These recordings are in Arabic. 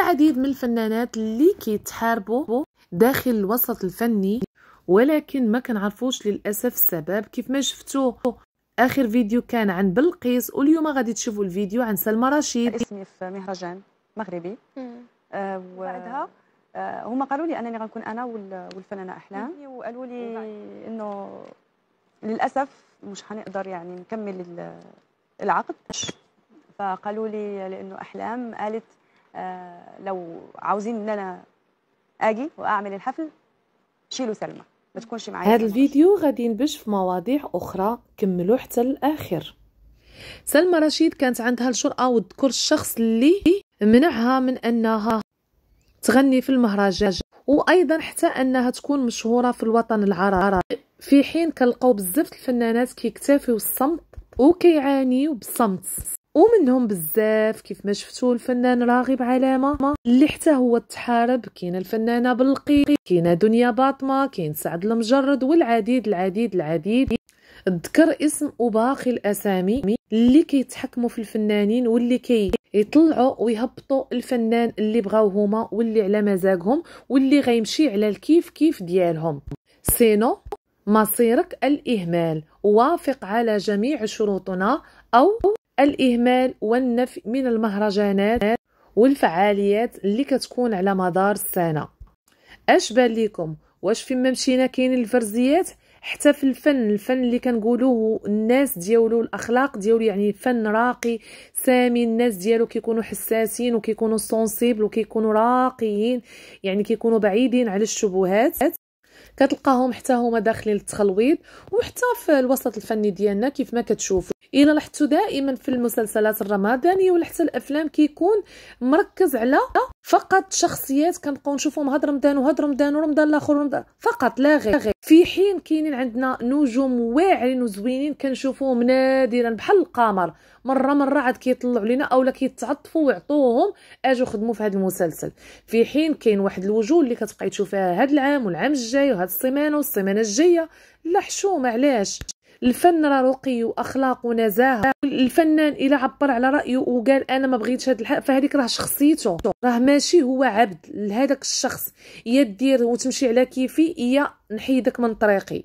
العديد من الفنانات اللي كيتحاربوا داخل الوسط الفني ولكن ما كنعرفوش للاسف السبب كيف ما شفتوا اخر فيديو كان عن بلقيس واليوم غادي تشوفوا الفيديو عن سلمى رشيد اسمي في مهرجان مغربي آه بعدها آه هما قالوا لي انني غنكون انا والفنانه احلام وقالوا لي نعم. انه للاسف مش حنقدر يعني نكمل العقد فقالوا لي لانه احلام قالت آه، لو عاوزين ان انا اجي واعمل الحفل شيلوا سلمى ما تكونش معايا هذا الفيديو غادي ينبش في مواضيع اخرى كملوا حتى الاخر سلمى رشيد كانت عندها الجرأة وتذكر الشخص اللي منعها من أنها تغني في المهرجان وأيضا حتى أنها تكون مشهورة في الوطن العربي في حين كنلقاو بزاف الفنانات كيكتفيو الصمت وكيعانيو بالصمت ومنهم بزاف كيف ما شفتوا الفنان راغب علامه اللي حتى هو تحارب كاين الفنانه بلقي كاين دنيا باطمه كاين سعد المجرد والعديد العديد العديد ذكر اسم وباقي الاسامي اللي كيتحكموا في الفنانين واللي كي يطلعوا ويهبطوا الفنان اللي بغاو هما واللي على مزاجهم واللي غيمشي على الكيف كيف ديالهم سينو مصيرك الاهمال وافق على جميع شروطنا او الإهمال والنفي من المهرجانات والفعاليات اللي كتكون على مدار السنة اش بان ليكم واش فين مشينا كاين الفرزيات حتى في الفن الفن اللي كنقولوه الناس ديالو الاخلاق ديالو يعني فن راقي سامي الناس ديالو كيكونوا حساسين وكيكونوا سونسيبل وكيكونوا راقيين يعني كيكونوا بعيدين على الشبهات كتلقاهم حتى هما داخلين للتخلويض وحتى في الوسط الفني ديالنا كيف ما كتشوفوا الا لاحظتوا دائما في المسلسلات الرمضانيه ولا حتى الافلام كيكون مركز على فقط شخصيات كنبقاو نشوفهم هاد رمضان وهاد رمضان ورمضان الاخر رمضان ف فقط لا غير في حين كاينين عندنا نجوم واعرين وزوينين كنشوفوهم نادرا بحال القمر مره مره عاد كيطلعوا لينا اولا كيتعطفوا ويعطوهم اجوا خدموا في هذا المسلسل في حين كاين واحد الوجوه اللي كتبقاي تشوفيها هذا العام والعام الجاي وهذه السيمانه والسيمانه الجايه لا حشومه علاش الفن راه رقي واخلاق ونزاهه الفنان الا عبر على رايه وقال انا ما بغيتش هذا الحق فهذيك راه شخصيته راه ماشي هو عبد لهذاك الشخص يا دير وتمشي على كيفي يا نحيدك من طريقي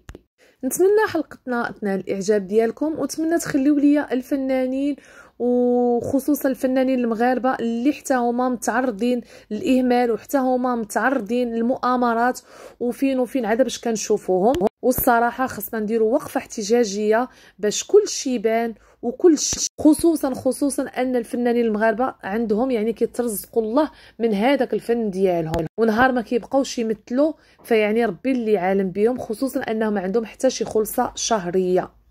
نتمنى حلقتنا تنال الاعجاب ديالكم وتمنى تخليو ليا الفنانين وخصوصا الفنانين المغاربه اللي حتى هما متعرضين للاهمال وحتى هما متعرضين للمؤامرات وفين وفين عاد باش كنشوفوهم والصراحه خصنا نديرو وقفه احتجاجيه باش كل شيء يبان وكل شيء خصوصا خصوصا ان الفنانين المغاربه عندهم يعني كيترزقوا الله من هذاك الفن ديالهم ونهار ما كيبقاوش يمثلوا فيعني ربي اللي عالم بهم خصوصا انهم عندهم حتى شي خلصه شهريه